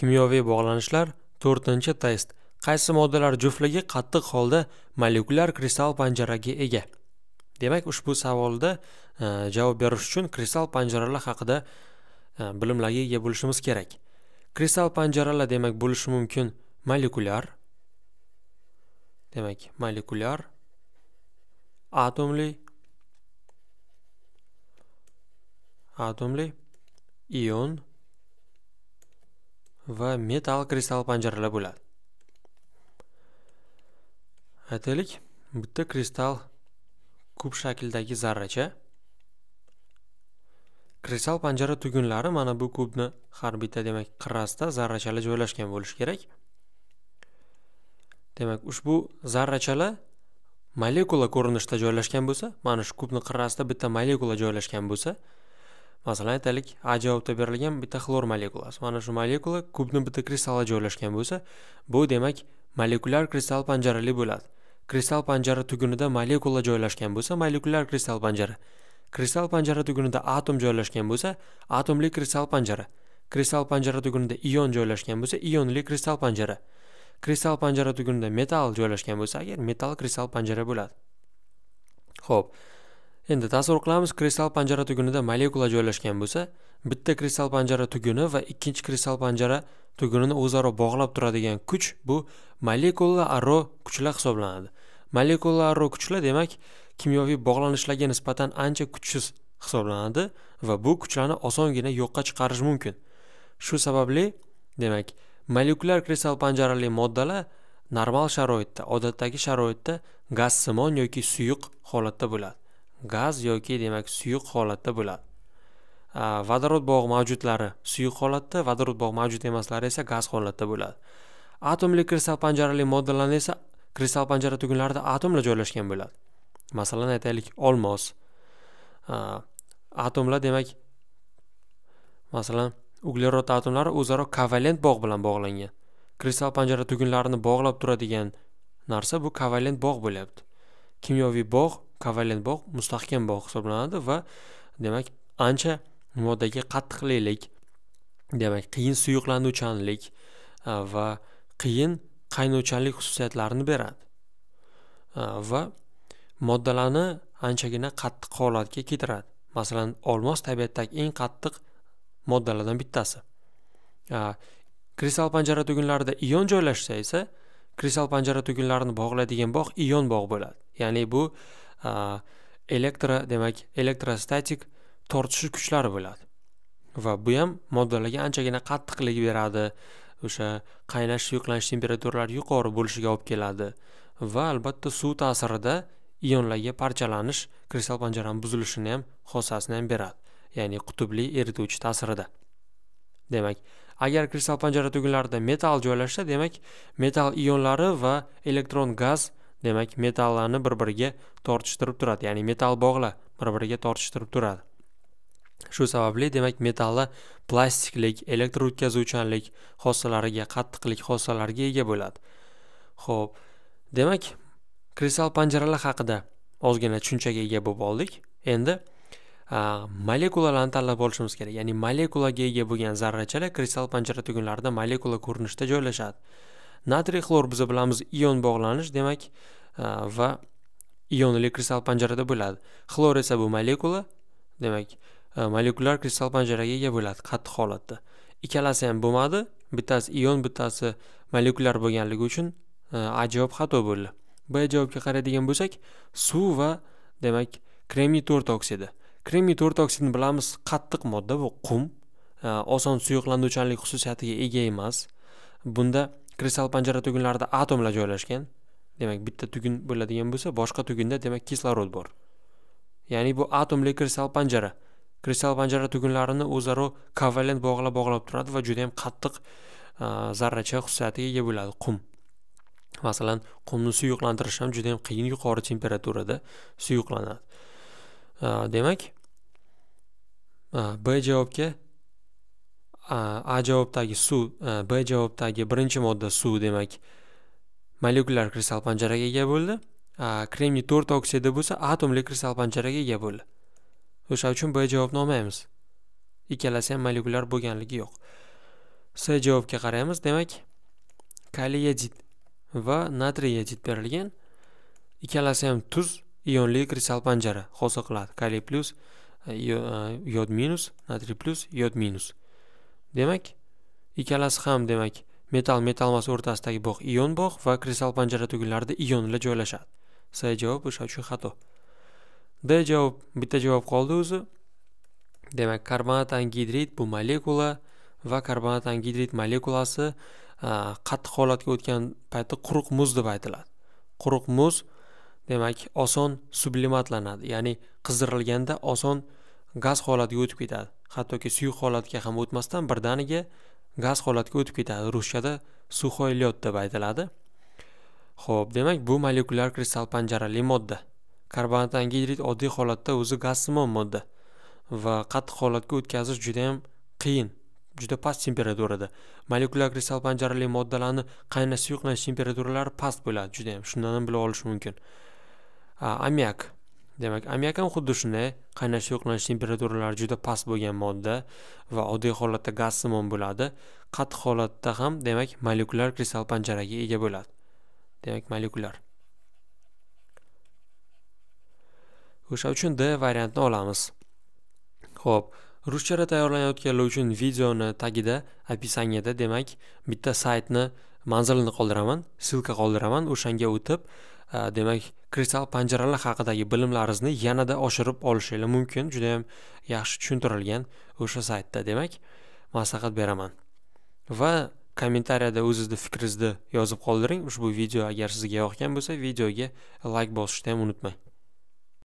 kimyoviy bog'lanishlar 4 test qaysi moddalar juftligi qattiq holda molekulyar kristal panjaraga ega demak ushbu savolda e, javob berish uchun kristal panjaralar haqida e, bilimlarga ega bo'lishimiz kerak Kristal panjaralar demak bo'lishi mumkin molekulyar demak molekulyar atomli atomli ion va metal kristal panjaralar bo'ladi aytaylik bitta kristal kub shaklidagi zarracha kristal panjara tugunlari mana bu kubni har bitta demak qirrasida zarrachalar joylashgan bo'lishi kerak demak ushbu zarrachalar molekula ko'rinishida joylashgan bo'lsa mana shu kubni qirrasida bitta molekula joylashgan bo'lsa masalan aytaylik a javobda berilgan bitta xlor molekulasi mana shu molekula kubni bitta kristalga joylashgan bo'lsa bu demak molekulyar kristall panjarali bo'ladi kristall panjara tugunida molekula joylashgan bo'lsa molekulyar kristall panjara kristall panjara tugunida atom joylashgan bo'lsa atomli kristall panjara kristall panjara tugunida ion joylashgan bo'lsa ionli kristall panjara kristall panjara tugunida metall joylashgan bo'lsa agar metall kristall panjara bo'ladi ho'p endi tasavvur qilamiz kristal panjara tugunida molekula joylashgan bo'lsa bitta kristal panjara tuguni va ikkinchi kristal panjara tugunini o'zaro bog'lab turadigan kuch bu aro kuchlar hisoblanadi aro kuchlar demak kimyoviy bog'lanishlarga nisbatan ancha kuchsiz hisoblanadi va bu kuchlarni osongina yo'qqa chiqarish mumkin shu sababli demak molekulyar kristal panjarali moddalar normal sharoitda odatdagi sharoitda gazsimon yoki suyuq holatda bo'ladi gaz yoki demak suyuq holatda bo'ladi vodorod bog' mavjudlari suyuq holatda vodorod bog' mavjud emaslari esa gaz holatda bo'ladi atomli kristal panjarali moddalarni esa kristal panjara tugunlarida atomlar joylashgan bo'ladi masalan aytaylik olmos atomlar demak masalan uglerod atomlari o'zaro kovalent bog' bilan bog'langan kristal panjara tugunlarini bog'lab turadigan narsa bu kovalent bog' bo'lyapti kimyoviy bog' kovalent bog' mustahkam bog' hisoblanadi va demak ancha moddaga qattiqlilik demak qiyin suyuqlanuvchanlik va qiyin qaynuvchanlik xususiyatlarini beradi va moddalarni anchagina qattiq holatga keltiradi masalan olmos tabiatdagi eng qattiq moddalardan bittasi kristal panjara tugunlarida ion joylashsa esa kristal panjara tugunlarini bog'laydigan bog' ion bog' bo'ladi ya'ni bu elektro demak elektrostatik tortishish kuchlari bo'ladi va bu ham moddalarga anchagina qattiqlik beradi o'sha qaynash yuklanish temperaturalari yuqori bo'lishiga olib keladi va albatta suv ta'sirida ionlarga parchalanish kristal panjarani buzilishini ham xossasini ham beradi ya'ni qutubli erituvchi ta'sirida demak agar kristal panjara tugunlarida metal joylashsa demak metal ionlari va elektron gaz demak metallarni bir biriga tortishtirib turadi ya'ni metal bog'lar bir biriga tortishtirib turadi shu sababli demak metallar plastiklik elektr o'tkazuvchanlik xossalariga qattiqlik xossalariga ega bo'ladi ho'p demak kristal panjaralar haqida ozgina tushunchaga ega bo'lib oldik endi molekulalarni tanlab olishimiz kerak ya'ni molekulaga ega bo'lgan zarrachalar kristal panjara tugunlarida molekula ko'rinishida joylashadi natriy xlor biza bilamiz ion bog'lanish demak e, va ionli kristall panjarada bo'ladi xlor esa bu molekula demak e, molekulyar kristall panjaraga ega bo'ladi qattiq holatda ikkalasi ham bo'lmadi bittasi ion bittasi molekulyar bo'lganligi uchun e, ajoyib xato bo'ldi b javobga qaraydigan bo'lsak suv va demak kremniy to'rt oksidi kremniy to'rt oksidni bilamiz qattiq modda bu qum oson suyuqlanuvchanlik xususiyatiga ega emas bunda kristal panjara tugunlarida atomlar joylashgan demak bitta tugun bo'ladigan bo'lsa boshqa tugunda demak kislorod bor ya'ni bu atomli kristal panjara kristal panjara tugunlarini o'zaro kovalent bog'lab bog'lab turadi va juda yam qattiq zarracha xususiyatiga ega bo'ladi qum masalan qumni suyuqlantirish ham juda yam qiyin yuqori temperaturada suyuqlanadi demak b javobga a javobdagi suv e, b javobdagi birinchi modda suv demak molekulyar kristal panjaraga ega bo'ldi kremniy to'rt oksidi bo'lsa atomli kristal panjaraga ega bo'ldi o'sha uchun b javobni olmaymiz ikkalasi ham molekulyar bo'lganligi yo'q s javobga qaraymiz demak kaliyadid va natriyadid berilgan ikkalasi ham tuz ionli kristal panjara hosil qiladi kaliy plyus e, e, yod minus natriy plyus yod minus demak ikkalasi ham demak metal metal o'rtasidagi bog' ion bog' va kristal panjara tugunlarida ionlar joylashadi s javob o'sha uchun xato d javob bitta javob qoldi o'zi demak karbonat angidrid bu molekula va karbonat angidrid molekulasi qattiq holatga o'tgan paytda quruq muz deb aytiladi quruq muz demak oson sublimatlanadi ya'ni qizdirilganda oson gaz holatiga o'tib ketadi hattoki suyuq holatga ham o'tmasdan birdaniga gaz holatga o'tib ketadi ruschada suxoy lyod deb aytiladi ho'p demak bu molekulyar kristall panjarali modda karbonat angidrid oddiy holatda o'zi gazsimon modda va qattiq holatga o'tkazish juda yam qiyin juda past temperaturada molekulyar kristall panjarali moddalarni qaynash suyuqlanish temperaturalari past bo'ladi juda shundan ham bilib olish mumkin ammiak demak ammiak ham xuddi shunday qaynash yo'qlanish temperaturalari juda past bo'lgan modda va oddiy holatda gazsimon bo'ladi qattiq holatda ham demak molekulyar kristall panjaraga ega bo'ladi demak molekulyar o'sha uchun d variantni olamiz ho'p ruschada tayyorlanayotganlar uchun videoni tagida описаниеda demak bitta saytni manzilini qoldiraman ssilka qoldiraman o'shanga o'tib Э, demak kristal panjaralar haqidagi bilimlaringizni yanada oshirib olishingiz mumkin juda yam yaxshi tushuntirilgan o'sha saytda demak maslahat beraman va kommentariyada o'zizni fikringizni yozib qoldiring ushbu video agar sizga yoqgan bo'lsa videoga layk bosishni ham unutmang